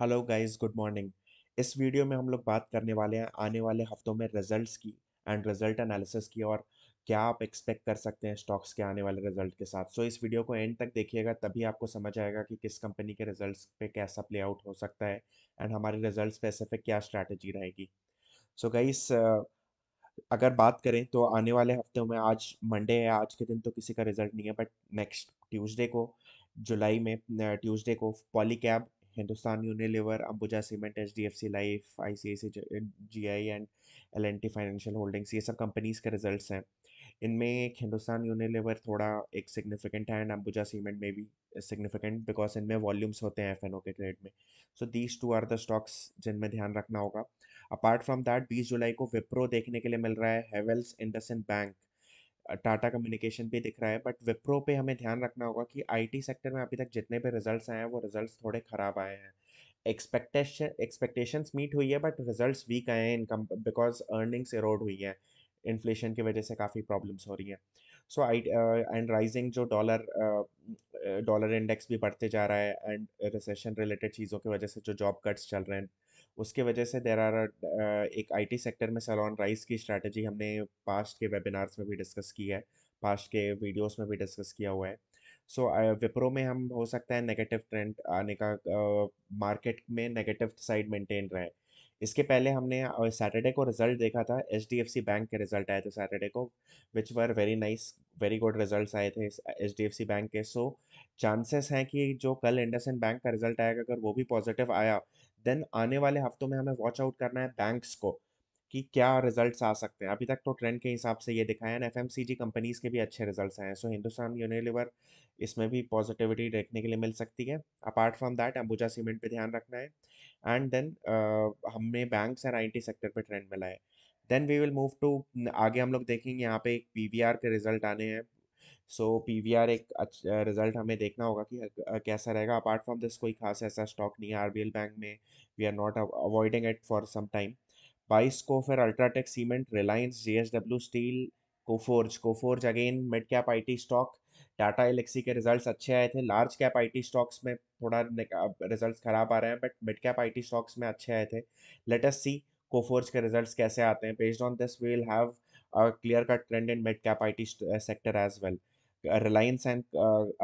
hello guys good morning इस video में हम लोग बात करने वाले हैं आने वाले हफ्तों में रिजल्ट्स की एंड रिजल्ट एनालिसिस की और क्या आप एक्सपेक्ट कर सकते हैं स्टॉक्स के आने वाले रिजल्ट के साथ सो so, इस वीडियो को एंड तक देखिएगा तभी आपको समझ आएगा कि किस कंपनी के रिजल्ट्स पे कैसा प्ले आउट हो सकता है एंड हमारे रिजल्ट स्पेसिफिक क्या स्ट्रैटेजी रहेगी सो so, गाइस अगर बात करें तो आने वाले हफ्ते में आज मंडे है आज के दिन तो किसी का रिजल्ट नहीं है बट नेक्स्ट ट्यूजडे को जुलाई में ट्यूजडे को Polycab Hindustan Unilever Ambuja cement H D F C life I C I C G I and L N T financial holdings ये सब कंपनीज़ के रिजल्ट हैं इनमें एक हिंदुस्तान यूनिलीवर थोड़ा एक सिग्निफिकेंट है एंड अंबुजा सीमेंट में भी सिग्निफिकेंट बिकॉज इनमें वॉल्यूम्स होते हैं F N O okay trade में so these two are the stocks जिनमें ध्यान रखना होगा अपार्ट फ्रॉम दैट बीस जुलाई को विप्रो देखने के लिए मिल रहा है हेवेल्स इंडस बैंक टाटा कम्युनिकेशन पे दिख रहा है बट विप्रो पे हमें ध्यान रखना होगा कि आईटी सेक्टर में अभी तक जितने भी रिजल्ट्स आए हैं वो रिजल्ट्स थोड़े ख़राब आए हैं एक्सपेक्टेशन एक्सपेक्टेशंस मीट हुई है बट रिजल्ट्स वीक आए हैं इनकम बिकॉज अर्निंग्स एरोड हुई हैं इन्फ्लेशन की वजह से काफ़ी प्रॉब्लम्स हो रही हैं सो आई एंड राइजिंग जो डॉलर डॉलर इंडेक्स भी बढ़ते जा रहा है एंड रिसेशन रिलेटेड चीज़ों की वजह से जो जॉब कट्स चल रहे हैं उसके वजह से देर आर एक आईटी सेक्टर में सलॉन राइस की स्ट्रैटेजी हमने पास्ट के वेबिनार्स में भी डिस्कस की है पास्ट के वीडियोस में भी डिस्कस किया हुआ है सो so, विप्रो में हम हो सकता है नेगेटिव ट्रेंड आने का मार्केट में नेगेटिव साइड मेंटेन रहे इसके पहले हमने सैटरडे को रिजल्ट देखा था H D F C bank के रिजल्ट आए थे सैटरडे को which were very nice very good result आए थे H D F C bank के सो चांसेस हैं कि जो कल इंडस एंड बैंक का रिजल्ट आएगा अगर वो भी पॉजिटिव आया देन आने वाले हफ्तों में हमें वॉच आउट करना है बैंक्स को कि क्या रिजल्ट्स आ सकते हैं अभी तक तो ट्रेंड के हिसाब से ये दिखाया and F M C G companies के भी अच्छे रिजल्ट आए हैं सो हिंदुस्तान यूनिलीवर इसमें भी पॉजिटिविटी देखने के लिए मिल सकती है apart from that Ambuja cement पर ध्यान रखना है एंड देन uh, हमने bank and I T sector पर ट्रेंड मिला है then we will move to आगे हम लोग देखेंगे यहाँ पे एक पी वी आर के रिजल्ट आने हैं सो पी वी आर एक अच्छा रिजल्ट हमें देखना होगा कि कैसा रहेगा अपार्ट फ्रॉम दिस कोई खास ऐसा स्टॉक नहीं है आर बी एल बैंक में we are not avoiding it for some time बाईस को फिर UltraTech cement Reliance G S W steel Coforge Coforge again mid cap I T stock Tata Elxsi के रिजल्ट्स अच्छे आए थे लार्ज कैप आईटी स्टॉक्स में थोड़ा रिजल्ट्स खराब आ रहे हैं but mid cap IT stocks में अच्छे आए थे लेटेस्ट सी कोफोर्स के रिजल्ट्स कैसे आते हैं based on this we will have clear cut trend in mid cap IT sector as well Reliance and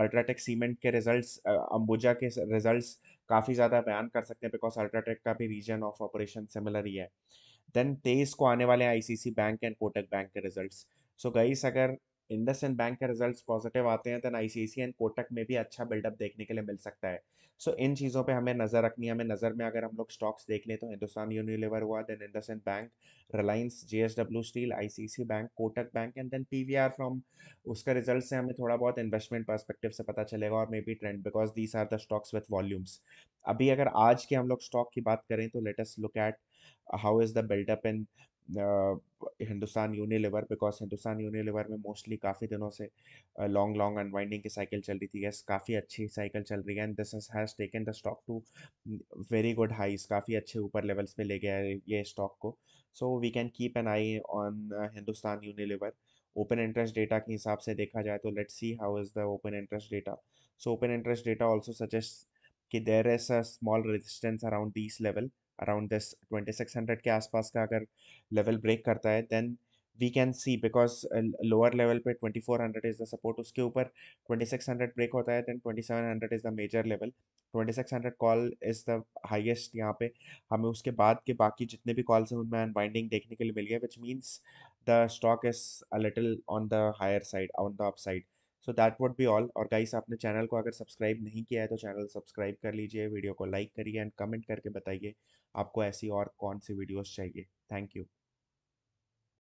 UltraTech cement के रिजल्ट्स अंबुजा के रिजल्ट्स काफ़ी ज़्यादा बयान कर सकते हैं बिकॉज अल्ट्राटेक का भी रीजन ऑफ ऑपरेशन सिमिलर ही है देन तेईस को आने वाले हैं C bank and Kotak bank के रिजल्ट सो गईस अगर इंडस एंड बैंक के रिजल्ट पॉजिटिव आते हैं देन आईसीआईसी एंड कोटक में भी अच्छा बिल्डअप देखने के लिए मिल सकता है सो so, इन चीज़ों पे हमें नज़र रखनी है हमें नज़र में अगर हम लोग स्टॉक्स देख लें तो हिंदुस्तान यूनिलीवर हुआ then IndusInd bank Reliance J steel I C C bank Kotak bank and then P from उसका रिजल्ट से हमें थोड़ा बहुत इन्वेस्टमेंट परस्पेक्टिव से पता चलेगा और maybe trend because these are the stocks with volumes अभी अगर आज के हम लोग स्टॉक की बात करें तो latest look at how is the buildup in Hindustan Unilever because Hindustan Unilever में मोस्टली काफ़ी दिनों से लॉन्ग लॉन्ग अनवाइंडिंग की साइकिल चल रही थी यस काफ़ी अच्छी साइकिल चल रही है and this has taken the stock to very good highs काफ़ी अच्छे ऊपर लेवल्स पे ले गया है ये स्टॉक को so we can keep an eye on Hindustan Unilever open interest data के हिसाब से देखा जाए तो let's see how is the open interest data so open interest data also suggest कि there is a small resistance around this level around this twenty six hundred के आसपास का अगर लेवल ब्रेक करता है then we can see because lower level पे hundred is the support उसके ऊपर ट्वेंटी सिक्स हंड्रेड ब्रेक होता है then hundred is the major level twenty six hundred call is the highest यहाँ पे हमें उसके बाद के बाकी जितने भी कॉल्स हैं उनमें अनबाइंडिंग देखने के लिए मिल गया which means the stock is a little on the higher side on the up side so that would be all और गाइस आपने चैनल को अगर सब्सक्राइब नहीं किया है तो चैनल सब्सक्राइब कर लीजिए वीडियो को लाइक करिए एंड कमेंट करके बताइए आपको ऐसी और कौन सी वीडियोस चाहिए थैंक यू